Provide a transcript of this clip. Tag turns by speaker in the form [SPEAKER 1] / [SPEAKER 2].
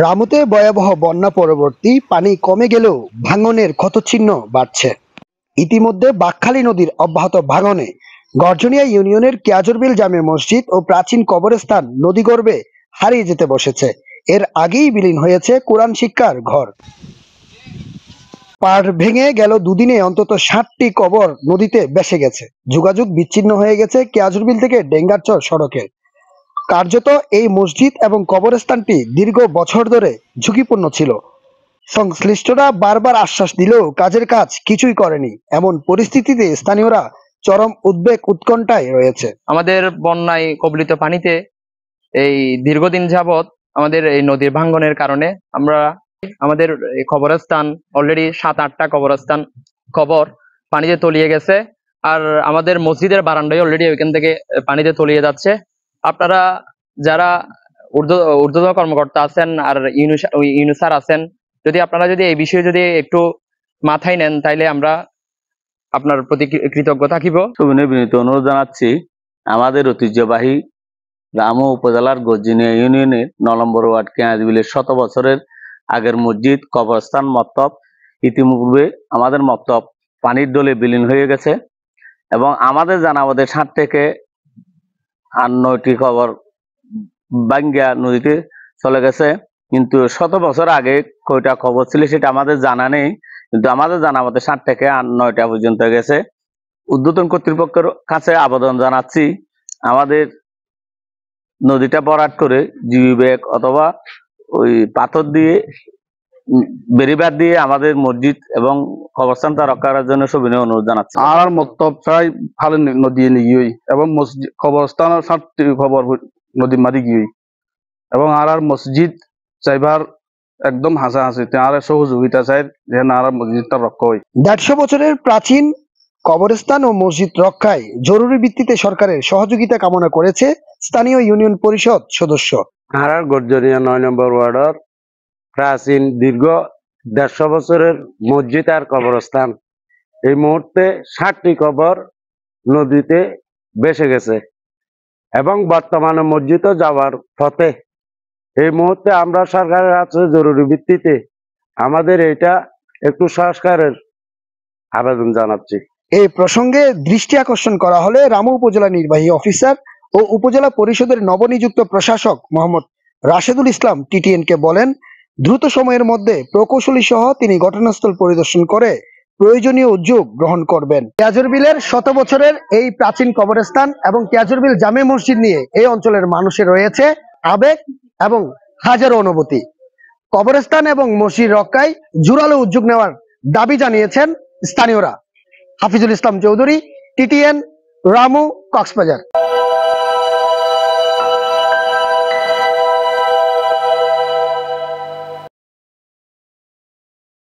[SPEAKER 1] রামুতে ভয়াবহ বন্যা পরবর্তী পানি কমে গেলেও ভাঙনের ক্ষতচিহ্ন বাড়ছে ইতিমধ্যে বাকখালী নদীর অব্যাহত ভাঙনে গর্জনিয়া ইউনিয়নের কেয়াজরবিল জামে মসজিদ ও প্রাচীন কবরস্থান নদীগর্ভে হারিয়ে যেতে বসেছে এর আগেই বিলীন হয়েছে কোরআন শিক্ষার ঘর পাড় ভেঙে গেল দুদিনে অন্তত ষাটটি কবর নদীতে বেসে গেছে যোগাযোগ বিচ্ছিন্ন হয়ে গেছে কেয়াজুরবিল থেকে ডেঙ্গারচর সড়কের কার্যত এই মসজিদ এবং কবরস্থানটি দীর্ঘ বছর ধরে ঝুঁকিপূর্ণ ছিল সংশ্লিষ্টরা বারবার আশ্বাস দিলেও কাজের কাজ কিছুই করেনি এমন পরিস্থিতিতে স্থানীয়রা চরম উদ্বেগ উৎকণ্ঠায় রয়েছে
[SPEAKER 2] আমাদের বন্যায় কবলিত পানিতে এই দীর্ঘদিন যাবৎ আমাদের এই নদীর ভাঙ্গনের কারণে আমরা আমাদের কবরস্থান অলরেডি সাত আটটা কবরস্থান কবর পানিতে তলিয়ে গেছে আর আমাদের মসজিদের বারান্দায় অলরেডি ওইখান থেকে পানিতে তলিয়ে যাচ্ছে আপনারা যারা ঊর্ধ্বতন কর্মকর্তা আছেন আর ইউনুসার আছেন যদি আপনারা যদি এই বিষয়ে যদি একটু মাথায় নেন তাইলে আমরা আপনার প্রতি কৃতজ্ঞ
[SPEAKER 3] থাকিব বিনীত অনুরোধ জানাচ্ছি আমাদের ঐতিহ্যবাহী রাম উপজেলার গজিনিয়া ইউনিয়নের নলম্বর ওয়ার্ড কেনাজবিলের শত বছরের আগের মসজিদ কবরস্থান মত্তব ইতিমূর্বে আমাদের মত্তব পানির দলে বিলীন হয়ে গেছে এবং আমাদের জানা আমাদের ষাট থেকে আর নয়টি কবর বাঙ্গা নদীতে চলে গেছে কিন্তু শত বছর আগে কয়টা কবর ছিল সেটা আমাদের জানা নেই কিন্তু আমাদের জানা মতে সাত থেকে আর নয়টা পর্যন্ত গেছে উদ্বোধন কর্তৃপক্ষের কাছে আবেদন জানাচ্ছি আমাদের নদীটা বরাট করে জিউ ব্যাগ অথবা ওই পাথর দিয়ে বেরিবাদ দিয়ে আমাদের মসজিদ এবং কবরস্থানটা রক্ষা করার জন্য সবিনয় অনুরোধ জানাচ্ছি আর মতব প্রায় ফালে নদী নিগিয়ে এবং মসজিদ কবরস্থান সাতটি খবর নদী মারি
[SPEAKER 4] গিয়ে এবং আর আর মসজিদ চাইবার একদম হাসা হাসি আর সহযোগিতা চাই যেন আর মসজিদটা রক্ষা হয়
[SPEAKER 1] দেড়শো বছরের প্রাচীন কবরস্থান ও মসজিদ রক্ষায় জরুরি ভিত্তিতে সরকারের সহযোগিতা কামনা করেছে স্থানীয় ইউনিয়ন পরিষদ সদস্য
[SPEAKER 4] আর আর গর্জরিয়া নয় নম্বর ওয়ার্ডের প্রাচীন দীর্ঘ দেড়শো বছরের মসজিদ আর কবরস্থান এই মুহূর্তে ষাটটি কবর নদীতে বেসে গেছে এবং বর্তমানে মসজিদও যাওয়ার পথে এই মুহূর্তে আমরা সরকারের আছে জরুরি ভিত্তিতে আমাদের
[SPEAKER 1] এটা একটু সংস্কারের
[SPEAKER 4] আবেদন জানাচ্ছি
[SPEAKER 1] এই প্রসঙ্গে দৃষ্টি আকর্ষণ করা হলে রামু উপজেলা নির্বাহী অফিসার ও উপজেলা পরিষদের নবনিযুক্ত প্রশাসক মোহাম্মদ রাশেদুল ইসলাম টিটিএন কে বলেন দ্রুত সময়ের মধ্যে প্রকৌশলী সহ তিনি ঘটনাস্থল পরিদর্শন করে প্রয়োজনীয় উদ্যোগ গ্রহণ করবেন ক্যাজরবিলের শত বছরের এই প্রাচীন কবরস্থান এবং ক্যাজরবিল জামে মসজিদ নিয়ে এই অঞ্চলের মানুষের রয়েছে আবেগ এবং হাজারো অনুভূতি কবরস্থান এবং মসজিদ রক্ষায় জোরালো উদ্যোগ নেওয়ার দাবি জানিয়েছেন স্থানীয়রা হাফিজুল ইসলাম চৌধুরী টিটিএন রামু কক্সবাজার